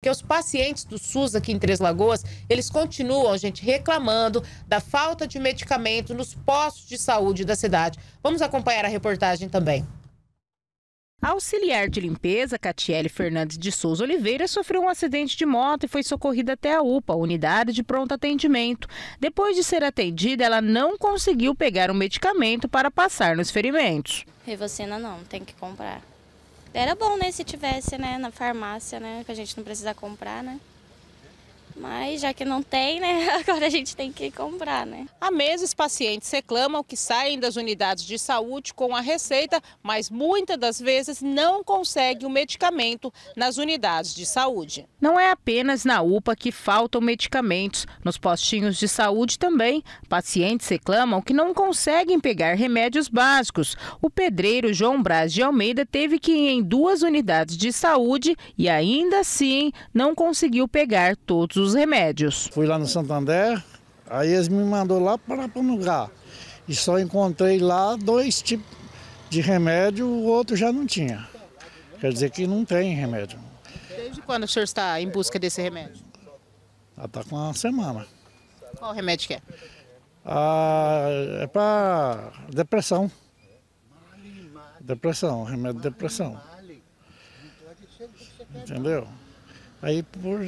Porque os pacientes do SUS aqui em Três Lagoas, eles continuam, gente, reclamando da falta de medicamento nos postos de saúde da cidade. Vamos acompanhar a reportagem também. A auxiliar de limpeza, Catiele Fernandes de Souza Oliveira, sofreu um acidente de moto e foi socorrida até a UPA, unidade de pronto atendimento. Depois de ser atendida, ela não conseguiu pegar o um medicamento para passar nos ferimentos. Rivacina não, tem que comprar. Era bom, né, se tivesse, né, na farmácia, né, que a gente não precisa comprar, né? Mas já que não tem, né, agora a gente tem que comprar, né? Há meses pacientes reclamam que saem das unidades de saúde com a receita, mas muitas das vezes não conseguem o medicamento nas unidades de saúde. Não é apenas na UPA que faltam medicamentos. Nos postinhos de saúde também, pacientes reclamam que não conseguem pegar remédios básicos. O pedreiro João Braz de Almeida teve que ir em duas unidades de saúde e ainda assim não conseguiu pegar todos os os remédios. Fui lá no Santander, aí eles me mandou lá para lugar E só encontrei lá dois tipos de remédio, o outro já não tinha. Quer dizer que não tem remédio. Desde quando o senhor está em busca desse remédio? Já ah, está com uma semana. Qual remédio que é? Ah, é para depressão. Depressão, remédio de depressão. Entendeu? Aí por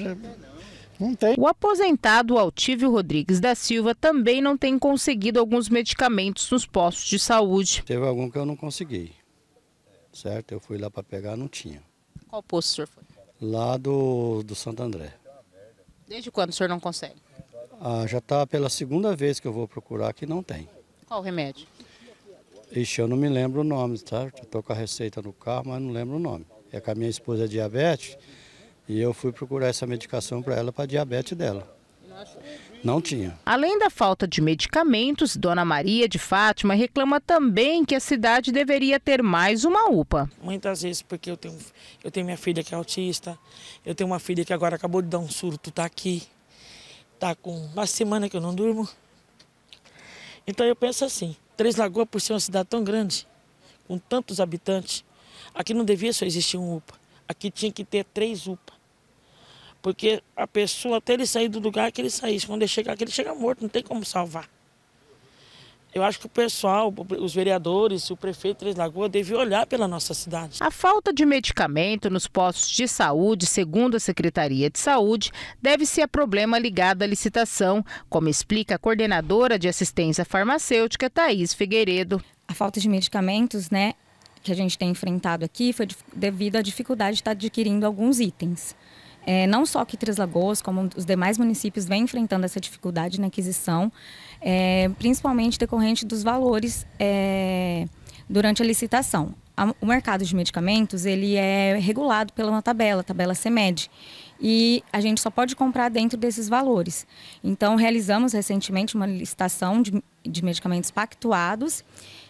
não tem. O aposentado Altívio Rodrigues da Silva também não tem conseguido alguns medicamentos nos postos de saúde. Teve algum que eu não consegui, certo? Eu fui lá para pegar, não tinha. Qual posto o senhor foi? Lá do, do Santo André. Desde quando o senhor não consegue? Ah, já está pela segunda vez que eu vou procurar que não tem. Qual remédio? Ixi, eu não me lembro o nome, tá? Estou com a receita no carro, mas não lembro o nome. É que a minha esposa é diabetes, e eu fui procurar essa medicação para ela, para diabetes dela. Não tinha. Além da falta de medicamentos, Dona Maria de Fátima reclama também que a cidade deveria ter mais uma UPA. Muitas vezes, porque eu tenho, eu tenho minha filha que é autista, eu tenho uma filha que agora acabou de dar um surto, tá aqui, tá com uma semana que eu não durmo. Então eu penso assim, Três Lagoas, por ser uma cidade tão grande, com tantos habitantes, aqui não devia só existir um UPA, aqui tinha que ter três UPA. Porque a pessoa, até ele sair do lugar que ele saísse, quando ele chegar aqui, ele chega morto, não tem como salvar. Eu acho que o pessoal, os vereadores, o prefeito Três Lagoas devem olhar pela nossa cidade. A falta de medicamento nos postos de saúde, segundo a Secretaria de Saúde, deve ser a problema ligado à licitação, como explica a coordenadora de assistência farmacêutica, Thaís Figueiredo. A falta de medicamentos, né, que a gente tem enfrentado aqui foi devido à dificuldade de estar tá adquirindo alguns itens. É, não só que Três Lagoas, como os demais municípios vem enfrentando essa dificuldade na aquisição, é, principalmente decorrente dos valores é, durante a licitação. o mercado de medicamentos ele é regulado pela uma tabela, tabela CEMED, e a gente só pode comprar dentro desses valores. Então realizamos recentemente uma licitação de, de medicamentos pactuados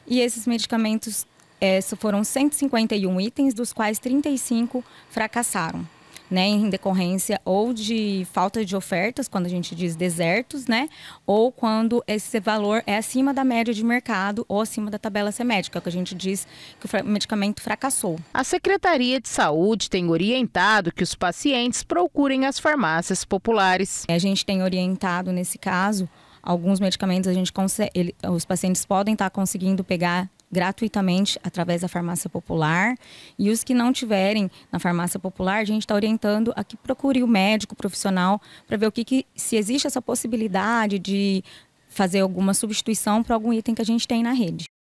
e esses medicamentos é, foram 151 itens, dos quais 35 fracassaram né, em decorrência ou de falta de ofertas, quando a gente diz desertos, né, ou quando esse valor é acima da média de mercado ou acima da tabela semédica, que a gente diz que o medicamento fracassou. A Secretaria de Saúde tem orientado que os pacientes procurem as farmácias populares. A gente tem orientado nesse caso alguns medicamentos a gente consegue, ele, os pacientes podem estar conseguindo pegar gratuitamente através da farmácia popular. E os que não tiverem na farmácia popular, a gente está orientando a que procure o médico profissional para ver o que, que se existe essa possibilidade de fazer alguma substituição para algum item que a gente tem na rede.